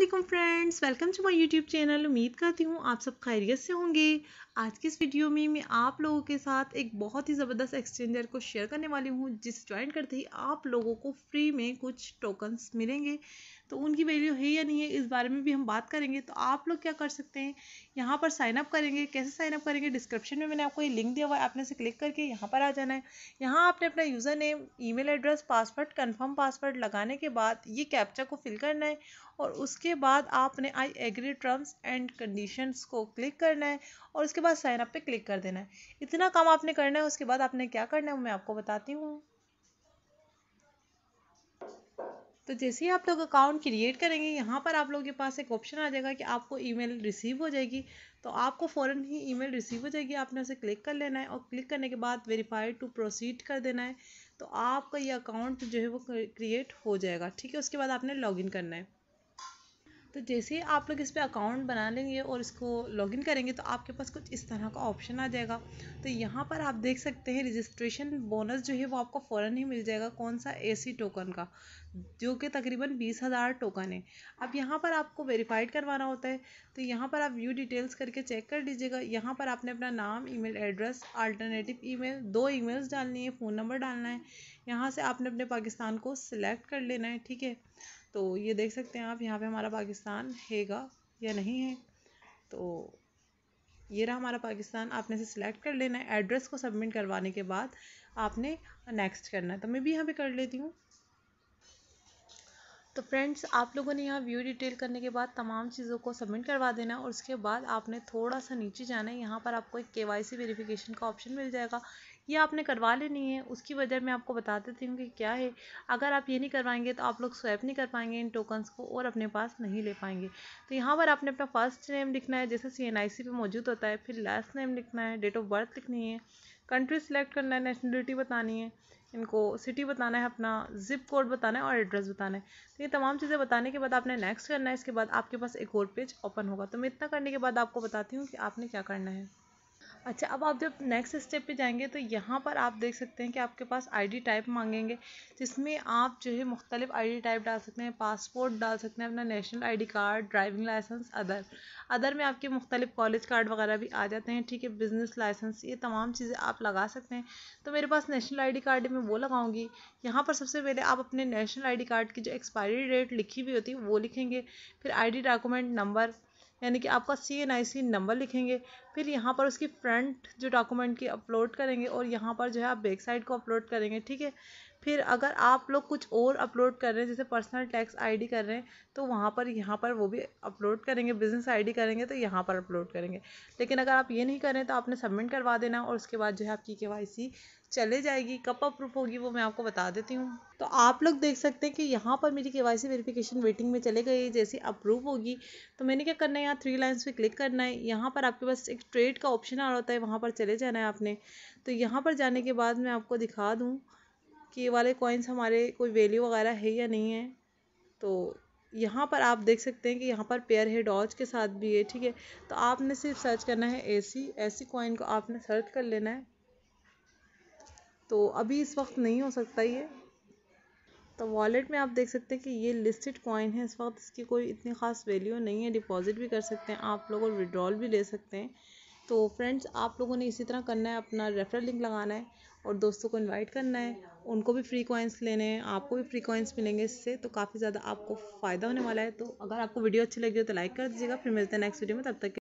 Aslam friends welcome to my YouTube channel उम्मीद करती हूँ आप सब खैरियत से होंगे आज की इस वीडियो में मैं आप लोगों के साथ एक बहुत ही ज़बरदस्त एक्सचेंजर को शेयर करने वाली हूँ जिस ज्वाइन करते ही आप लोगों को फ्री में कुछ टोकन्स मिलेंगे तो उनकी वैल्यू है या नहीं है इस बारे में भी हम बात करेंगे तो आप लोग क्या कर सकते हैं यहाँ पर साइनअप करेंगे कैसे साइनअप करेंगे डिस्क्रिप्शन में मैंने आपको ये लिंक दिया हुआ है आपने इसे क्लिक करके यहाँ पर आ जाना है यहाँ आपने अपना username mail address password confirm password लगाने के बाद ये कैप्चा को फिल करना है और उसके बाद आपने I agree terms and conditions को क्लिक करना है और उसके बाद साइनअप पे क्लिक कर देना है इतना काम आपने करना है उसके बाद आपने क्या करना है मैं आपको बताती हूँ तो जैसे ही आप लोग अकाउंट क्रिएट करेंगे यहाँ पर आप लोगों के पास एक ऑप्शन आ जाएगा कि आपको ईमेल रिसीव हो जाएगी तो आपको फ़ौरन ही ईमेल रिसीव हो जाएगी आपने उसे क्लिक कर लेना है और क्लिक करने के बाद वेरीफाइड टू प्रोसीड कर देना है तो आपका ये अकाउंट जो है वो क्रिएट हो जाएगा ठीक है उसके बाद आपने लॉगिन करना है तो जैसे ही आप लोग इस पर अकाउंट बना लेंगे और इसको लॉगिन करेंगे तो आपके पास कुछ इस तरह का ऑप्शन आ जाएगा तो यहाँ पर आप देख सकते हैं रजिस्ट्रेशन बोनस जो है वो आपको फ़ौर ही मिल जाएगा कौन सा ए टोकन का जो कि तकरीबन बीस हज़ार टोकन है अब यहाँ पर आपको वेरीफाइड करवाना होता है तो यहाँ पर आप व्यू डिटेल्स करके चेक कर लीजिएगा यहाँ पर आपने अपना नाम ई एड्रेस आल्टरनेटिव ई दो ई डालनी है फ़ोन नंबर डालना है यहाँ से आपने अपने पाकिस्तान को सिलेक्ट कर लेना है ठीक है तो ये देख सकते हैं आप यहाँ पे हमारा पाकिस्तान हैगा या नहीं है तो ये रहा हमारा पाकिस्तान आपने इसे सिलेक्ट कर लेना है एड्रेस को सबमिट करवाने के बाद आपने नेक्स्ट करना है तो मैं भी यहाँ पे कर लेती हूँ तो फ्रेंड्स आप लोगों ने यहाँ व्यू डिटेल करने के बाद तमाम चीज़ों को सबमिट करवा देना है और उसके बाद आपने थोड़ा सा नीचे जाना है यहाँ पर आपको एक के वाई सी वेरीफिकेशन का ऑप्शन मिल जाएगा ये आपने करवा लेनी है उसकी वजह मैं आपको बता देती हूँ कि क्या है अगर आप ये नहीं करवाएंगे तो आप लोग स्वैप नहीं कर पाएंगे इन टोकन्स को और अपने पास नहीं ले पाएंगे तो यहाँ पर आपने अपना फर्स्ट नेम लिखना है जैसे सी एन आई सी पर मौजूद होता है फिर लास्ट नेम लिखना है डेट ऑफ बर्थ लिखनी है कंट्री सेलेक्ट करना है नेशनलिटी बतानी है इनको सिटी बताना है अपना जिप कोड बताना है और एड्रेस बताना है तो ये तमाम चीज़ें बताने के बाद आपने नेक्स्ट करना है इसके बाद आपके पास एक और पेज ओपन होगा तो मैं इतना करने के बाद आपको बताती हूँ कि आपने क्या करना है अच्छा अब आप जब नेक्स्ट स्टेप पे जाएंगे तो यहाँ पर आप देख सकते हैं कि आपके पास आईडी टाइप मांगेंगे जिसमें आप जो है मुख्तलिफ डी टाइप डाल सकते हैं पासपोर्ट डाल सकते हैं अपना national ID card driving licence other other में आपके मुख्तलिफ कॉलेज कार्ड वगैरह भी आ जाते हैं ठीक है बिज़नेस लाइसेंस ये तमाम चीज़ें आप लगा सकते हैं तो मेरे पास नेशनल आई कार्ड है मैं वो लगाऊंगी यहाँ पर सबसे पहले आप अपने नेशनल आई कार्ड की जो एक्सपायरी डेट लिखी हुई होती है वो लिखेंगे फिर आई डॉक्यूमेंट नंबर यानी कि आपका सी एन आई सी नंबर लिखेंगे फिर यहाँ पर उसकी फ्रंट जो डॉक्यूमेंट की अपलोड करेंगे और यहाँ पर जो है आप बैक साइड को अपलोड करेंगे ठीक है फिर अगर आप लोग कुछ और अपलोड कर रहे हैं जैसे पर्सनल टैक्स आईडी कर रहे हैं तो वहाँ पर यहाँ पर वो भी अपलोड करेंगे बिजनेस आईडी करेंगे तो यहाँ पर अपलोड करेंगे लेकिन अगर आप ये नहीं करें तो आपने सबमिट करवा देना और उसके बाद जो है आपकी के चले जाएगी कब अप्रूव होगी वो मैं आपको बता देती हूँ तो आप लोग देख सकते हैं कि यहाँ पर मेरी के वाई सी वेरीफिकेशन वेटिंग में चले गई जैसे अप्रूव होगी तो मैंने क्या करना है यहाँ थ्री लाइन्स पर क्लिक करना है यहाँ पर आपके पास एक ट्रेड का ऑप्शन आ रहा होता है वहाँ पर चले जाना है आपने तो यहाँ पर जाने के बाद मैं आपको दिखा दूँ कि ये वाले कॉइन्स हमारे कोई वैल्यू वगैरह है या नहीं है तो यहाँ पर आप देख सकते हैं कि यहाँ पर पेयर है डॉज के साथ भी है ठीक है तो आपने सिर्फ सर्च करना है ऐसी ऐसी कॉइन को आपने सर्च कर लेना है तो अभी इस वक्त नहीं हो सकता ये तो वॉलेट में आप देख सकते हैं कि ये लिस्टेड कॉइन है इस वक्त इसकी कोई इतनी ख़ास वैल्यू नहीं है डिपॉजिट भी कर सकते हैं आप लोग और विड्रॉल भी ले सकते हैं तो फ्रेंड्स आप लोगों ने इसी तरह करना है अपना रेफरल लिंक लगाना है और दोस्तों को इनवाइट करना है उनको भी फ्री कॉइन्स लेने हैं आपको भी फ्री कॉइन्स मिलेंगे इससे तो काफ़ी ज़्यादा आपको फ़ायदा होने वाला है तो अगर आपको वीडियो अच्छी लगी हो तो लाइक कर दीजिएगा फिर मिलते हैं नेक्स्ट वीडियो में तब तक